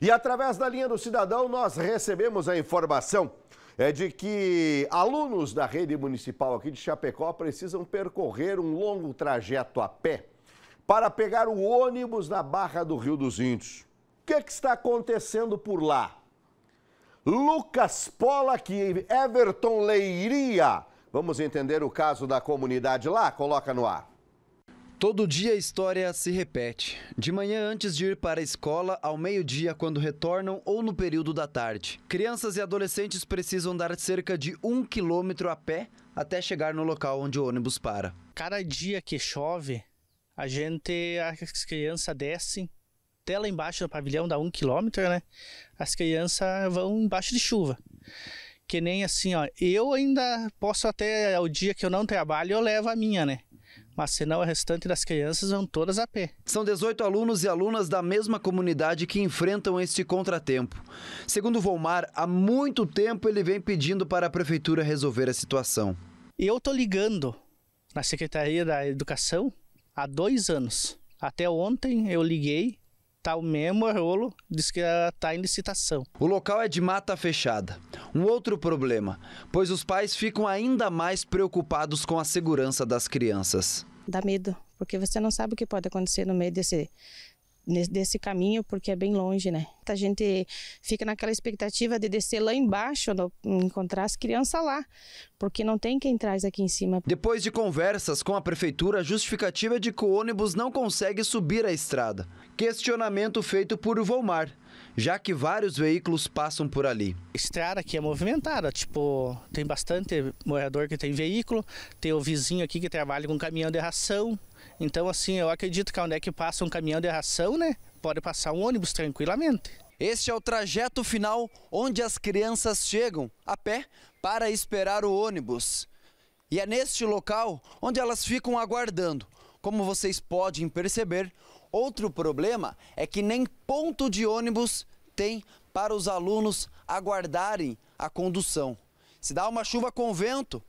E através da linha do cidadão, nós recebemos a informação é de que alunos da rede municipal aqui de Chapecó precisam percorrer um longo trajeto a pé para pegar o ônibus na Barra do Rio dos Índios. O que, é que está acontecendo por lá? Lucas Pollack e Everton Leiria. Vamos entender o caso da comunidade lá? Coloca no ar. Todo dia a história se repete. De manhã antes de ir para a escola, ao meio-dia quando retornam ou no período da tarde. Crianças e adolescentes precisam dar cerca de um quilômetro a pé até chegar no local onde o ônibus para. Cada dia que chove, a gente, as crianças descem até lá embaixo do pavilhão, dá um quilômetro, né? As crianças vão embaixo de chuva que nem assim, ó. Eu ainda posso até o dia que eu não trabalho, eu levo a minha, né? mas senão o restante das crianças vão todas a pé. São 18 alunos e alunas da mesma comunidade que enfrentam este contratempo. Segundo Volmar, há muito tempo ele vem pedindo para a prefeitura resolver a situação. Eu estou ligando na Secretaria da Educação há dois anos. Até ontem eu liguei, tá o mesmo rolo, diz que tá em licitação. O local é de mata fechada. Um outro problema, pois os pais ficam ainda mais preocupados com a segurança das crianças dá medo, porque você não sabe o que pode acontecer no meio desse desse caminho porque é bem longe, né? A gente fica naquela expectativa de descer lá embaixo, no, encontrar as crianças lá, porque não tem quem traz aqui em cima. Depois de conversas com a prefeitura, a justificativa é de que o ônibus não consegue subir a estrada. Questionamento feito por Volmar já que vários veículos passam por ali. Estrada aqui é movimentada, tipo, tem bastante morador que tem veículo, tem o vizinho aqui que trabalha com caminhão de ração. Então, assim, eu acredito que onde é que passa um caminhão de ração, né? Pode passar um ônibus tranquilamente. Este é o trajeto final onde as crianças chegam a pé para esperar o ônibus. E é neste local onde elas ficam aguardando. Como vocês podem perceber, Outro problema é que nem ponto de ônibus tem para os alunos aguardarem a condução. Se dá uma chuva com vento,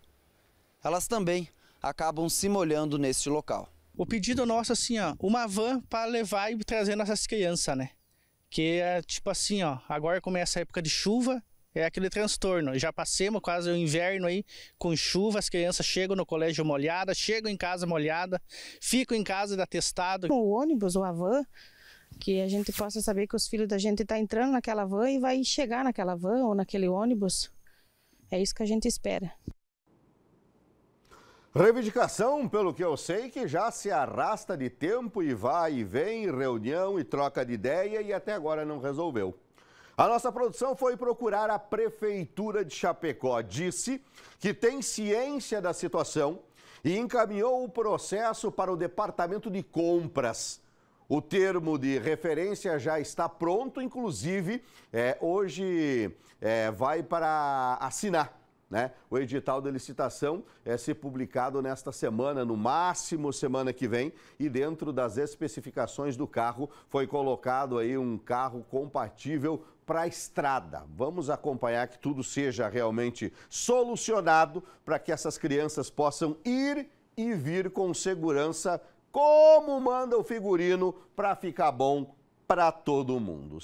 elas também acabam se molhando neste local. O pedido nosso assim, ó, uma van para levar e trazer nossas crianças, né? Que é tipo assim, ó, agora começa a época de chuva, é aquele transtorno. Já passemos quase o inverno aí com chuva, as crianças chegam no colégio molhada, chegam em casa molhada, ficam em casa da testado. O ônibus ou a van, que a gente possa saber que os filhos da gente estão tá entrando naquela van e vai chegar naquela van ou naquele ônibus. É isso que a gente espera. Reivindicação, pelo que eu sei, que já se arrasta de tempo e vai e vem, reunião e troca de ideia e até agora não resolveu. A nossa produção foi procurar a Prefeitura de Chapecó. Disse que tem ciência da situação e encaminhou o processo para o Departamento de Compras. O termo de referência já está pronto, inclusive, é, hoje é, vai para assinar. Né? O edital de licitação é ser publicado nesta semana, no máximo semana que vem, e dentro das especificações do carro foi colocado aí um carro compatível para a estrada. Vamos acompanhar que tudo seja realmente solucionado para que essas crianças possam ir e vir com segurança, como manda o figurino, para ficar bom para todo mundo.